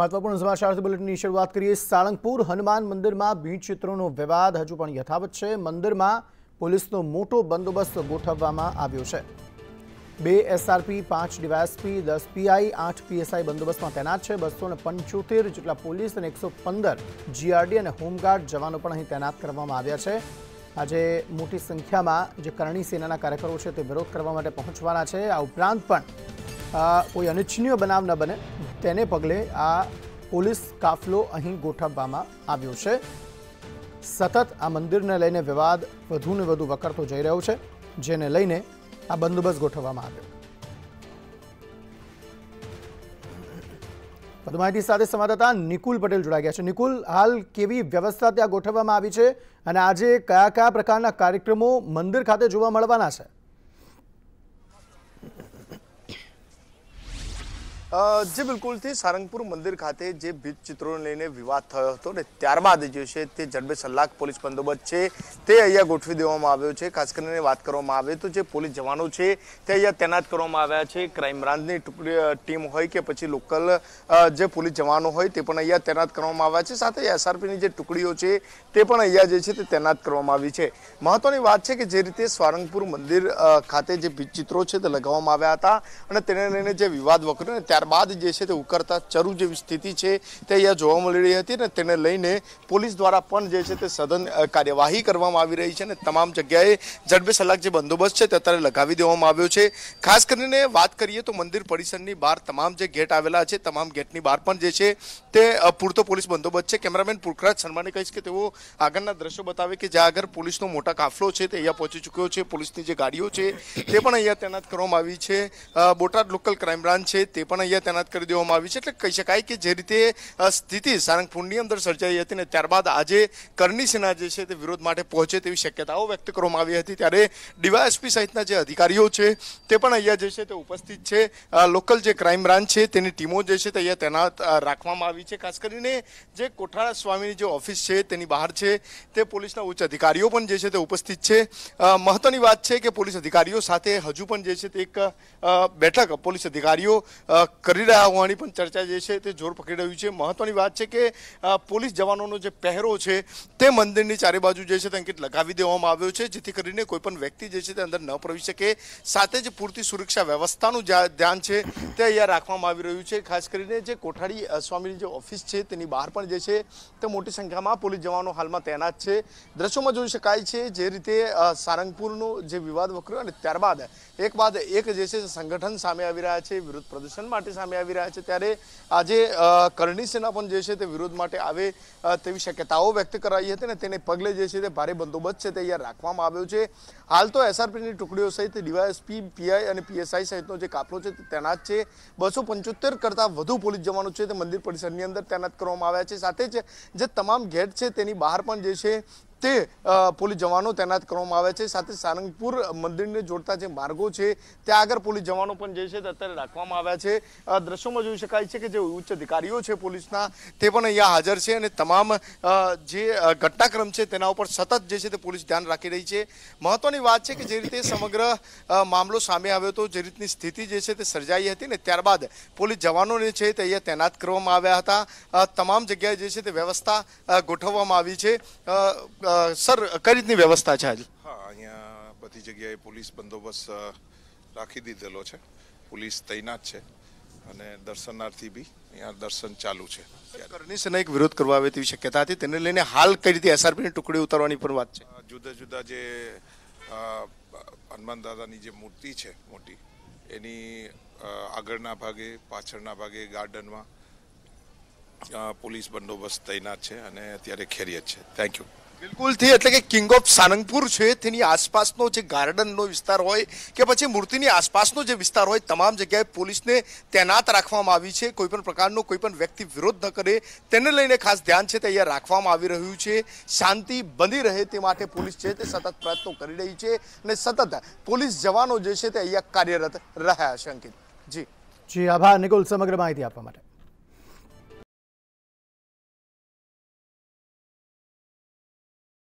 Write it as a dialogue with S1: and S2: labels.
S1: મહત્વપૂર્ણ સમાચાર બુલેટિનની શરૂઆત કરીએ સાળંગપુર હનુમાન મંદિરમાં બીજ ચિત્રોનો વિવાદ હજુ પણ યથાવત છે મંદિરમાં પોલીસનો મોટો બંદોબસ્ત ગોઠવવામાં આવ્યો છે બે એસઆરપી પાંચ ડીવાયએસપી દસ પીઆઈ આઠ પીએસઆઈ બંદોબસ્તમાં તૈનાત છે બસો પંચોતેર જેટલા પોલીસ અને એકસો પંદર જીઆરડી અને હોમગાર્ડ જવાનો પણ અહીં તૈનાત કરવામાં આવ્યા છે આજે મોટી સંખ્યામાં જે કરણી સેનાના કાર્યકરો છે તે વિરોધ કરવા માટે પહોંચવાના છે આ ઉપરાંત પણ કોઈ અનિચ્છનીય બનાવ ન બને તેને પગલે આ પોલીસ કાફલો અહીં ગોઠવવામાં આવ્યો છે સતત આ મંદિરને લઈને વિવાદ વધુને વધુ વકરતો જઈ રહ્યો છે જેને લઈને આ બંદોબસ્ત ગોઠવવામાં આવ્યો વધુ માહિતી સાથે સંવાદદાતા નિકુલ પટેલ જોડાઈ ગયા છે નિકુલ હાલ કેવી વ્યવસ્થા ત્યાં ગોઠવવામાં આવી છે અને આજે કયા કયા પ્રકારના કાર્યક્રમો મંદિર ખાતે જોવા મળવાના છે
S2: અ જે બિલકુલ થી સારંગપુર મંદિર ખાતે જે ભીચિત્રો લઈને વિવાદ થયો હતો ને ત્યારમાં જે છે તે જર્મે સલાખ પોલીસ પંદોબત છે તે અહીંયા ગોઠવી દેવામાં આવ્યો છે ખાસ કરીને વાત કરવામાં આવે તો જે પોલીસ જવાનો છે તે અહીંયા तैनात કરવામાં આવ્યા છે ક્રાઈમ બ્રાન્ચ ની ટુકડી ટીમ હોય કે પછી લોકલ જે પોલીસ જવાનો હોય તે પણ અહીંયા तैनात કરવામાં આવ્યા છે સાથે SRP ની જે ટુકડીઓ છે તે પણ અહીંયા જે છે તે तैनात કરવામાં આવી છે મહત્વની વાત છે કે જે રીતે સારંગપુર મંદિર ખાતે જે ભીચિત્રો છે તે લગાવવામાં આવ્યા હતા અને તેના લઈને જે વિવાદ વકર્યો ને તે બાદ જેસે તે ઉકરતા ચરુ જે સ્થિતિ છે તે અહીંયા જોવા મળી રહી હતી ને તેને લઈને પોલીસ દ્વારા પણ જે છે તે સધન કાર્યવાહી કરવામાં આવી રહી છે ને તમામ જગ્યાએ જડબે સલાક જે બંદોબસ્ત છે તે અત્યારે લગાવી દેવામાં આવ્યો છે ખાસ કરીને વાત કરીએ તો મંદિર પરિસરમાંની બાર તમામ જે ગેટ આવેલા છે તમામ ગેટની બાર પણ જે છે તે પુરતો પોલીસ બંદોબસ્ત છે કેમેરામેન પુલકરાજ શર્માને કહી છે કે તેઓ આગળના દ્રશ્યો બતાવે કે જ્યાં આગળ પોલીસનો મોટો કાફલો છે તે અહીંયા પહોંચી ચૂક્યો છે પોલીસની જે ગાડીઓ છે તે પણ અહીંયા तैनात કરવામાં આવી છે બોટલ લોકલ ક્રાઈમ બ્રાન્ચ છે તે પણ અહીંયા તૈનાત કરી દેવામાં આવી છે એટલે કહી શકાય કે જે રીતે સ્થિતિ સારંગપુરની અંદર સર્જાઈ હતી ને ત્યારબાદ આજે કરની સેના જે છે તે વિરોધ માટે પહોંચે તેવી શક્યતાઓ વ્યક્ત કરવામાં આવી હતી ત્યારે ડીવાયએસપી સહિતના જે અધિકારીઓ છે તે પણ અહીંયા જે છે તે ઉપસ્થિત છે લોકલ જે ક્રાઇમ બ્રાન્ચ છે તેની ટીમો જે છે તે અહીંયા તૈનાત રાખવામાં આવી છે ખાસ કરીને જે કોઠારા સ્વામીની જે ઓફિસ છે તેની બહાર છે તે પોલીસના ઉચ્ચ અધિકારીઓ પણ જે છે તે ઉપસ્થિત છે મહત્વની વાત છે કે પોલીસ અધિકારીઓ સાથે હજુ પણ જે છે તે એક બેઠક પોલીસ અધિકારીઓ કરી રહેવા ઘણી પણ ચર્ચા જે છે તે જોર પકડી રહી છે મહત્વની વાત છે કે પોલીસ જવાનોનો જે પહેરો છે તે મંદિરની ચારે બાજુ જે છે તે કેત લગાવી દેવામાં આવ્યો છે જેથી કરીને કોઈ પણ વ્યક્તિ જે છે તે અંદર ન પ્રવેશી શકે સાથે જ પૂરતી સુરક્ષા વ્યવસ્થાનું ધ્યાન છે તે અહીંયા રાખવામાં આવી રહ્યું છે ખાસ કરીને જે કોઠારી સ્વામીનું જે ઓફિસ છે તેની બહાર પણ જે છે તો મોટી સંખ્યામાં પોલીસ જવાનો હાલમાં तैनात છે દ્રશ્યોમાં જોજો કે કાઈ છે જે રીતે સારંગપુરનો જે વિવાદ વકર્યો અને ત્યારબાદ એક બાદ એક જેસે সংগঠন સામે આવી રહ્યા છે વિરુદ્ધ પ્રદર્શનમાં સામે આવી રહ્યા છે ત્યારે આજે કરણી સેના પણ જે છે તે વિરોધ માટે આવે તેવી શક્યતાઓ વ્યક્ત કરાઈ હતી ને તેને પગલે જે છે તે ભારે બંદોબસ્ત છે તે અહીંયા રાખવામાં આવ્યો છે હાલ તો એસઆરપીની ટુકડીઓ સહિત ડીવાયએસપી પીઆઈ અને પીએસઆઈ સહિતનો જે કાફલો છે તે તૈનાત છે બસો પંચોતેર કરતાં વધુ પોલીસ જવાનો છે તે મંદિર પરિસરની અંદર તૈનાત કરવામાં આવ્યા છે સાથે જ જે તમામ ગેટ છે તેની બહાર પણ જે છે તે પોલીસ જવાનો તેનાત કરવામાં આવે છે સાથે સારંગપુર મંદિરને જોડતા જે માર્ગો છે તે આગર પોલીસ જવાનો પણ જે છે તે અતરે રાખવામાં આવ્યા છે આ દ્રશ્યોમાં જોઈ શકાય છે કે જે ઉચ્ચ અધિકારીઓ છે પોલીસના તે પણ અહીંયા હાજર છે અને તમામ જે ઘટનાક્રમ છે તેના ઉપર સતત જે છે તે પોલીસ ધ્યાન રાખી રહી છે મહત્વની વાત છે કે જે રીતે સમગ્ર મામલો સામે આવ્યો તો જે રીતની સ્થિતિ જે છે તે સર્જાઈ હતી ને ત્યારબાદ પોલીસ જવાનોને છે તે અહીંયા તેનાત કરવામાં આવ્યા હતા તમામ જગ્યાએ જે છે તે વ્યવસ્થા ગોઠવવામાં આવી છે સર કઈ રીતની વ્યવસ્થા છે આજે હા અહીંયા બધી જગ્યાએ પોલીસ બંદોબસ્ત રાખી દીધેલો છે પોલીસ તૈનાત છે અને દર્શનાર્થી બી અહીંયા દર્શન ચાલુ છે કરણી સેના એક વિરોધ કરવા આવે તેવી શક્યતા હતી તેને લઈને હાલ કઈ રીતે એસઆરપીની ટુકડી ઉતારવાની પણ વાત છે જુદા જુદા જે હનુમાન દાદાની જે મૂર્તિ છે મોટી એની આગળના ભાગે પાછળના ભાગે ગાર્ડનમાં પોલીસ બંદોબસ્ત તૈનાત છે અને અત્યારે ખેરિયત છે થેન્ક યુ બિલકુલ થી એટલે કે કિંગ ઓફ સાનંગપુર છે તેની આસપાસનો જે ગાર્ડનનો વિસ્તાર હોય કે પછી મૂર્તિની આસપાસનો જે વિસ્તાર હોય તમામ જગ્યાએ પોલીસને テナ ત રાખવામાં આવી છે કોઈ પણ પ્રકારનો કોઈ પણ વ્યક્તિ વિરોધ ન કરે તેના લઈને ખાસ ધ્યાન છે તે અહીંયા રાખવામાં આવી રહ્યું છે શાંતિ બની રહે તે માટે પોલીસ છે તે સતત પ્રયત્ન કરી રહી છે અને સતત પોલીસ જવાનો જે છે તે અહીંયા કાર્યરત રહ્યા છે અશંકિત જી
S1: જી આભાર નિગલ સમગ્ર માહિતી આપવા માટે